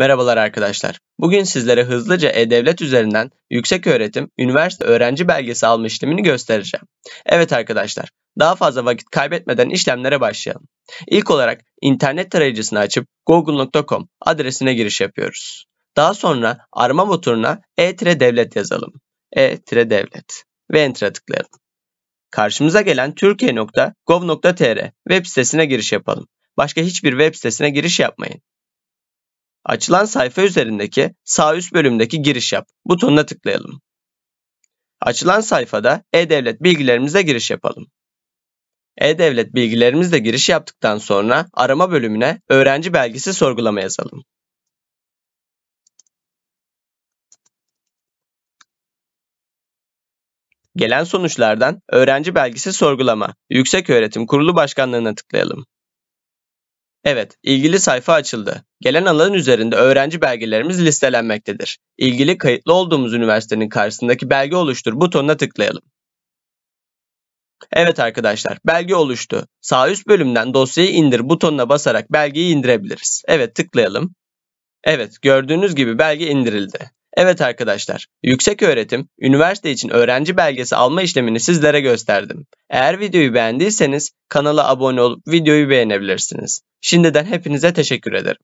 Merhabalar arkadaşlar. Bugün sizlere hızlıca e-devlet üzerinden yüksek öğretim, üniversite öğrenci belgesi alma işlemini göstereceğim. Evet arkadaşlar, daha fazla vakit kaybetmeden işlemlere başlayalım. İlk olarak internet tarayıcısını açıp google.com adresine giriş yapıyoruz. Daha sonra arama motoruna e-devlet yazalım. e-devlet ve enter'a tıklayalım. Karşımıza gelen Türkiye.gov.tr web sitesine giriş yapalım. Başka hiçbir web sitesine giriş yapmayın. Açılan sayfa üzerindeki sağ üst bölümdeki giriş yap butonuna tıklayalım. Açılan sayfada e-devlet bilgilerimize giriş yapalım. E-Devlet bilgilerimizle giriş yaptıktan sonra arama bölümüne öğrenci belgesi sorgulama yazalım. Gelen sonuçlardan öğrenci belgesi sorgulama Yüksek Öğretim Kurulu Başkanlığı'na tıklayalım. Evet, ilgili sayfa açıldı. Gelen alanın üzerinde öğrenci belgelerimiz listelenmektedir. İlgili kayıtlı olduğumuz üniversitenin karşısındaki belge oluştur butonuna tıklayalım. Evet arkadaşlar, belge oluştu. Sağ üst bölümden dosyayı indir butonuna basarak belgeyi indirebiliriz. Evet, tıklayalım. Evet, gördüğünüz gibi belge indirildi. Evet arkadaşlar, yüksek öğretim, üniversite için öğrenci belgesi alma işlemini sizlere gösterdim. Eğer videoyu beğendiyseniz kanala abone olup videoyu beğenebilirsiniz. Şimdiden hepinize teşekkür ederim.